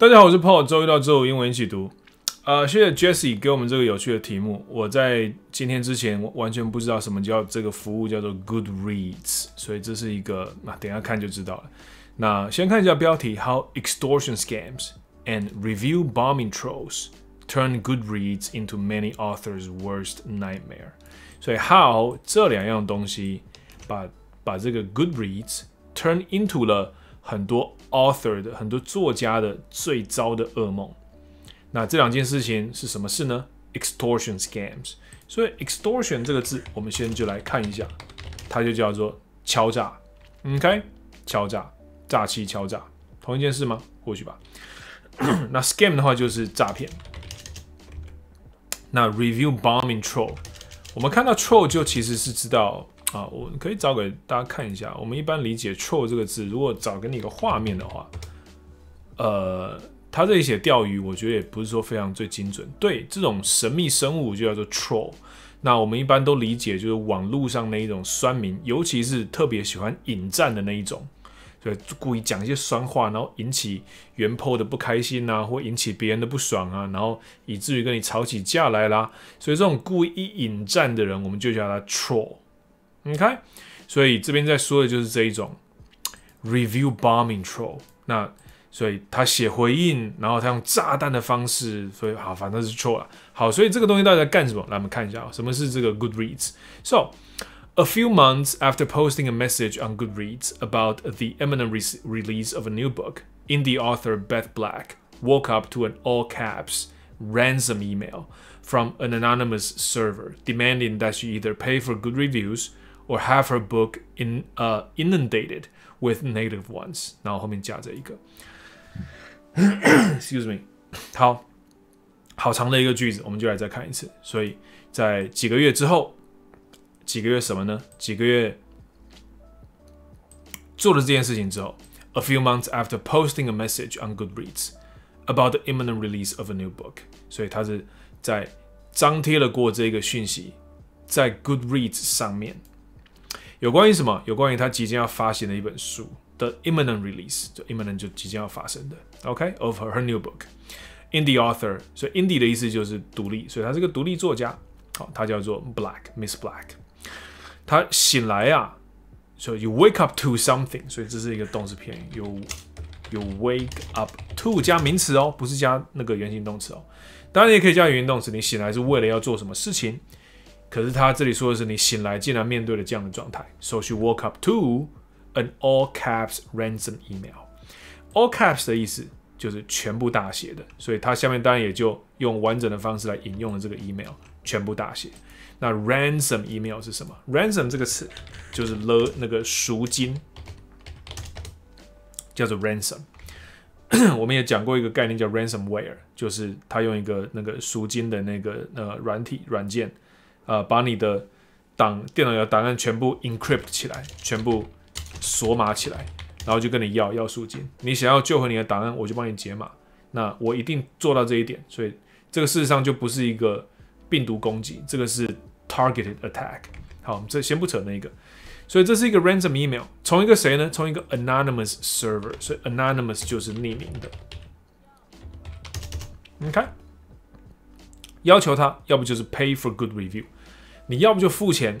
大家好，我是 Paul，周一到周五英文一起读。呃，谢谢 Jessie 给我们这个有趣的题目。我在今天之前完全不知道什么叫这个服务叫做 Goodreads，所以这是一个，那等下看就知道了。那先看一下标题：How extortion scams and review bombing trolls turn Goodreads into many authors' worst nightmare。所以 How 这两样东西把把这个 Goodreads turn into 了很多。author 的很多作家的最糟的噩梦。那这两件事情是什么事呢？extortion scams。所以 extortion 这个字，我们先就来看一下，它就叫做敲诈，OK？敲诈、诈欺、敲诈，同一件事吗？或许吧。那 scam 的话就是诈骗。那 review bombing troll，我们看到 troll 就其实是知道。啊，我可以找给大家看一下。我们一般理解 “troll” 这个字，如果找给你一个画面的话，呃，他这里写钓鱼，我觉得也不是说非常最精准。对，这种神秘生物就叫做 “troll”。那我们一般都理解就是网络上那一种酸民，尤其是特别喜欢引战的那一种，以故意讲一些酸话，然后引起原 po 的不开心啊，或引起别人的不爽啊，然后以至于跟你吵起架来啦。所以这种故意引战的人，我们就叫他 “troll”。OK，所以这边在说的就是这一种 review bombing troll。那所以他写回应，然后他用炸弹的方式，所以好，反正是错了。好，所以这个东西到底在干什么？来，我们看一下，什么是这个 Goodreads？So A few months after posting a message on Goodreads about the imminent re release of a new book, indie author Beth Black woke up to an all caps ransom email from an anonymous server demanding that she either pay for good reviews or have her book in uh inundated with ones. 然后后面加这一个 .，excuse me，好好长的一个句子，我们就来再看一次。所以在几个月之后，几个月什么呢？几个月做了这件事情之后，a few months after posting a message on Goodreads about the imminent release of a new book，所以他是在张贴了过这个讯息在 Goodreads 上面。有关于什么？有关于他即将要发行的一本书的 imminent release，就 imminent 就即将要发生的。OK，of her new book，indie author。所以 indie 的意思就是独立，所以他是个独立作家。好，他叫做 Black Miss Black。他醒来呀，所以 you wake up to something，所以这是一个动词片语。有，有 wake up to 加名词哦，不是加那个原形动词哦。当然也可以加原形动词，你醒来是为了要做什么事情？可是他这里说的是，你醒来竟然面对了这样的状态，所以 woke up to an all caps ransom email。all caps 的意思就是全部大写的，所以他下面当然也就用完整的方式来引用了这个 email，全部大写。那 ransom email 是什么？ransom 这个词就是了那个赎金，叫做 ransom。我们也讲过一个概念叫 ransomware，就是他用一个那个赎金的那个呃软体软件。呃，把你的档电脑里的档案全部 encrypt 起来，全部锁码起来，然后就跟你要要赎金。你想要救回你的档案，我就帮你解码。那我一定做到这一点，所以这个事实上就不是一个病毒攻击，这个是 targeted attack。好，我们这先不扯那个，所以这是一个 ransom email，从一个谁呢？从一个 anonymous server，所以 anonymous 就是匿名的。你看，要求他要不就是 pay for good review。你要不就付钱，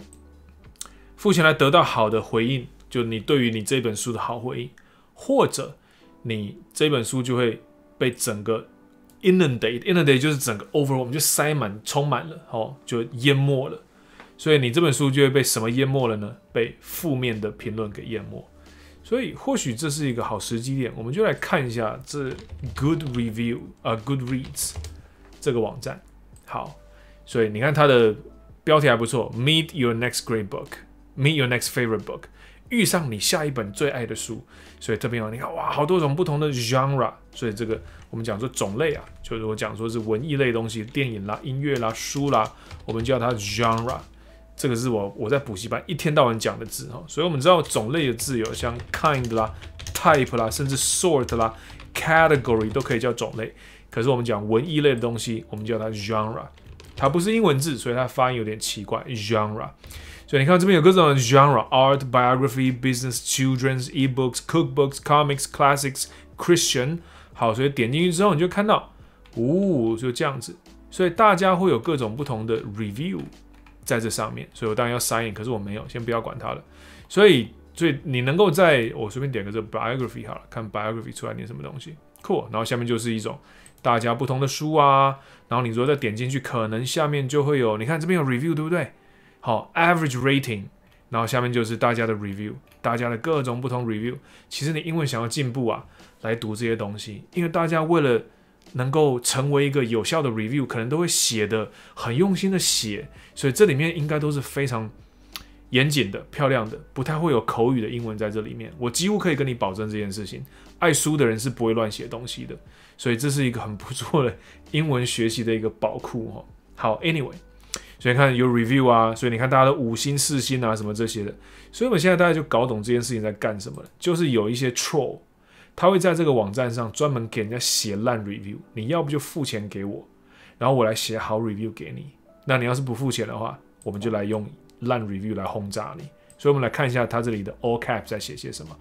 付钱来得到好的回应，就你对于你这本书的好回应，或者你这本书就会被整个 inundate inundate，就是整个 o v e r 我们就塞满、充满了，哦，就淹没了。所以你这本书就会被什么淹没了呢？被负面的评论给淹没。所以或许这是一个好时机点，我们就来看一下这 good review 啊 good reads 这个网站。好，所以你看它的。标题还不错，Meet your next great book, Meet your next favorite book，遇上你下一本最爱的书。所以这边有你看，哇，好多种不同的 genre。所以这个我们讲说种类啊，就是我讲说是文艺类东西，电影啦、音乐啦、书啦，我们叫它 genre。这个是我我在补习班一天到晚讲的字哈。所以我们知道种类的字有像 kind 啦、type 啦，甚至 sort 啦、category 都可以叫种类。可是我们讲文艺类的东西，我们叫它 genre。它不是英文字，所以它发音有点奇怪。Genre，所以你看这边有各种 genre：art, biography, business, children's e-books, cookbooks, comics, classics, Christian。好，所以点进去之后你就看到，哦，就这样子。所以大家会有各种不同的 review 在这上面。所以我当然要 sign，可是我没有，先不要管它了。所以，所以你能够在我随便点个这 biography 好了，看 biography 出来点什么东西，c o o l 然后下面就是一种大家不同的书啊。然后你如果再点进去，可能下面就会有，你看这边有 review 对不对？好，average rating，然后下面就是大家的 review，大家的各种不同 review。其实你因为想要进步啊，来读这些东西，因为大家为了能够成为一个有效的 review，可能都会写的很用心的写，所以这里面应该都是非常。严谨的、漂亮的、不太会有口语的英文在这里面，我几乎可以跟你保证这件事情。爱书的人是不会乱写东西的，所以这是一个很不错的英文学习的一个宝库哈。好，Anyway，所以看有 r Review 啊，所以你看大家的五星、四星啊什么这些的，所以我们现在大家就搞懂这件事情在干什么了，就是有一些 Troll，他会在这个网站上专门给人家写烂 Review，你要不就付钱给我，然后我来写好 Review 给你，那你要是不付钱的话，我们就来用。烂 review 来轰炸你，所以我们来看一下他这里的 all cap 在写些什么。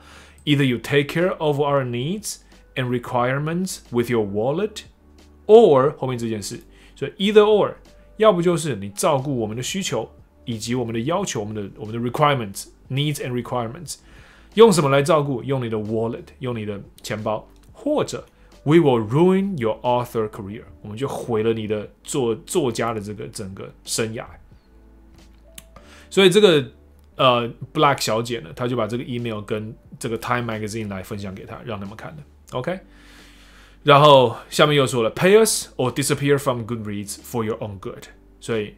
Either you take care of our needs and requirements with your wallet，or 后面这件事。所以 either or，要不就是你照顾我们的需求以及我们的要求，我们的我们的 requirements，needs and requirements，用什么来照顾？用你的 wallet，用你的钱包，或者 we will ruin your author career，我们就毁了你的作作家的这个整个生涯。所以这个呃，Black 小姐呢，她就把这个 email 跟这个 Time Magazine 来分享给她，让他们看的。OK，然后下面又说了，Pay us or disappear from Goodreads for your own good。所以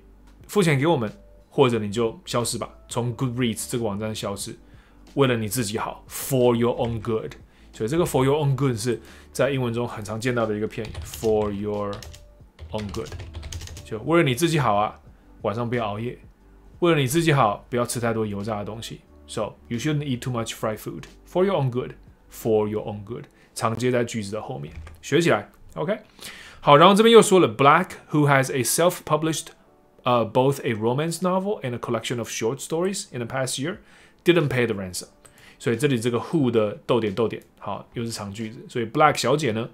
付钱给我们，或者你就消失吧，从 Goodreads 这个网站消失，为了你自己好，for your own good。所以这个 for your own good 是在英文中很常见到的一个片语，for your own good，就为了你自己好啊，晚上不要熬夜。为了你自己好，不要吃太多油炸的东西。So you shouldn't eat too much fried food for your own good. For your own good，常接在句子的后面，学起来。OK，好，然后这边又说了，Black who has a self-published, uh, both a romance novel and a collection of short stories in the past year, didn't pay the ransom. who 的逗点逗点，好，又是长句子。所以 Black 小姐呢，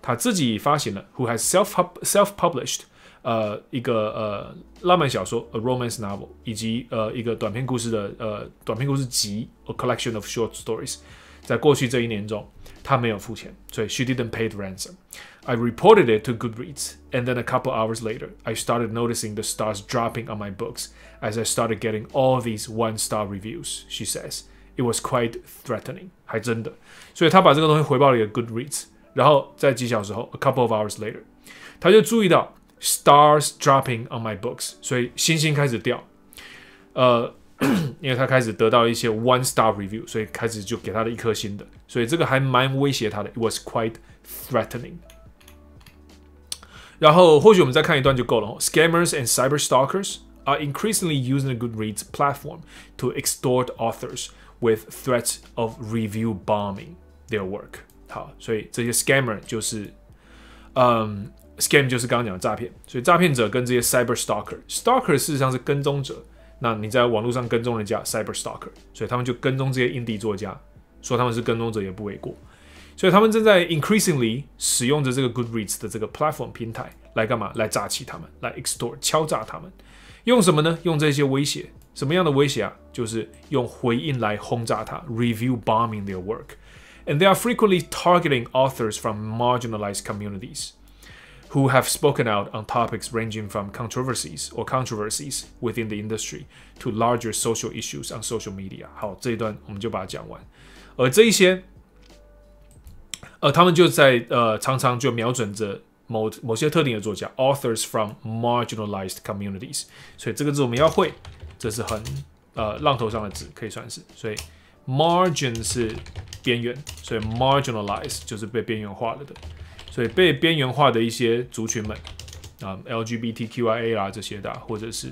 她自己发行了 who has self self-published 呃一个呃浪漫小说 a romance novel，以及呃一个短篇故事的呃短篇故事集 a collection of short stories。在过去这一年中，他没有付钱，所以 she didn't pay the ransom。I reported it to Goodreads, and then a couple hours later, I started noticing the stars dropping on my books as I started getting all these one-star reviews. She says it was quite threatening，还真的。所以他把这个东西回报了给 Goodreads，然后在几小时后，a couple of hours later，他就注意到 stars dropping on my books，所以星星开始掉。呃，因为他开始得到一些 one star review，所以开始就给他的一颗星的，所以这个还蛮威胁他的。It was quite threatening. 然后或许我们再看一段就够了。Scammers and cyber stalkers are increasingly using the Goodreads platform to extort authors with threats of review bombing their work. scammer 就是，嗯，Scam 就是刚刚讲的诈骗，所以诈骗者跟这些 cyber stalker，stalker 事实上是跟踪者。那你在网络上跟踪人家，cyber stalker，所以他们就跟踪这些印地作家，说他们是跟踪者也不为过。所以他们正在 increasingly 使用着这个 Goodreads 的这个 platform 平台来干嘛？来诈欺他们，来 extort 敲诈他们。用什么呢？用这些威胁。什么样的威胁啊？就是用回应来轰炸他，review bombing their work，and they are frequently targeting authors from marginalized communities. who have spoken out on topics ranging from controversies or controversies within the industry to larger social issues on social media。好，这一段我们就把它讲完。而这一些，呃，他们就在呃常常就瞄准着某某些特定的作家，authors from marginalized communities。所以这个字我们要会，这是很呃浪头上的字，可以算是。所以 margin 是边缘，所以 marginalized 就是被边缘化了的。所以被边缘化的一些族群们，啊，LGBTQIA 啊这些的，或者是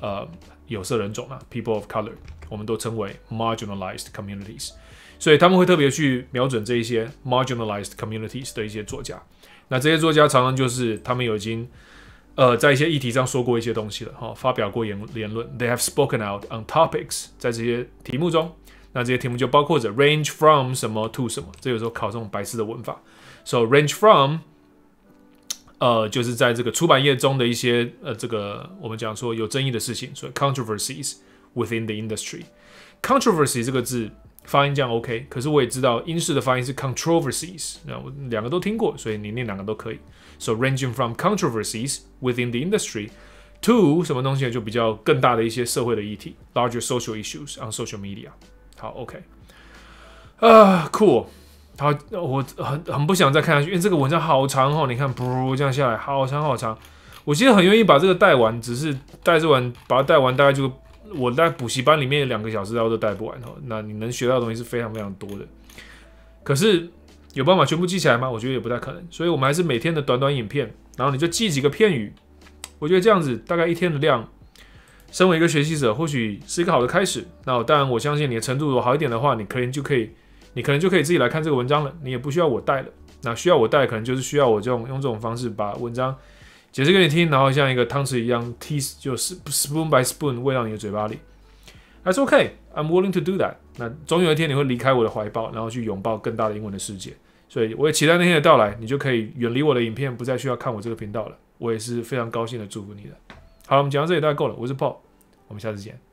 呃有色人种啊，People of Color，我们都称为 Marginalized Communities。所以他们会特别去瞄准这一些 Marginalized Communities 的一些作家。那这些作家常常就是他们有已经呃在一些议题上说过一些东西了，哈，发表过言言论，They have spoken out on topics 在这些题目中。那这些题目就包括着 range from 什么 to 什么，这有时候考这种白痴的文法。So range from，呃，就是在这个出版业中的一些呃，这个我们讲说有争议的事情，所以 controversies within the industry。controversy 这个字发音这样 OK，可是我也知道英式的发音是 controversies，那我两个都听过，所以你念两个都可以。So ranging from controversies within the industry。to 什么东西就比较更大的一些社会的议题，larger social issues on social media。好，OK，啊，酷，好，我很很不想再看下去，因为这个文章好长哦。你看，噗，这样下来，好长好长。我其实很愿意把这个带完，只是带这完把它带完，大概就我在补习班里面两个小时都都带不完哦。那你能学到的东西是非常非常多的，可是有办法全部记起来吗？我觉得也不太可能，所以我们还是每天的短短影片，然后你就记几个片语。我觉得这样子大概一天的量。身为一个学习者，或许是一个好的开始。那当然，我相信你的程度好一点的话，你可能就可以，你可能就可以自己来看这个文章了，你也不需要我带了。那需要我带，可能就是需要我用用这种方式把文章解释给你听，然后像一个汤匙一样，teas 就是 spoon by spoon 喂到你的嘴巴里。That's OK, I'm willing to do that。那总有一天你会离开我的怀抱，然后去拥抱更大的英文的世界。所以我也期待那天的到来，你就可以远离我的影片，不再需要看我这个频道了。我也是非常高兴的祝福你了。好，了，我们讲到这里大概够了。我是 Paul，我们下次见。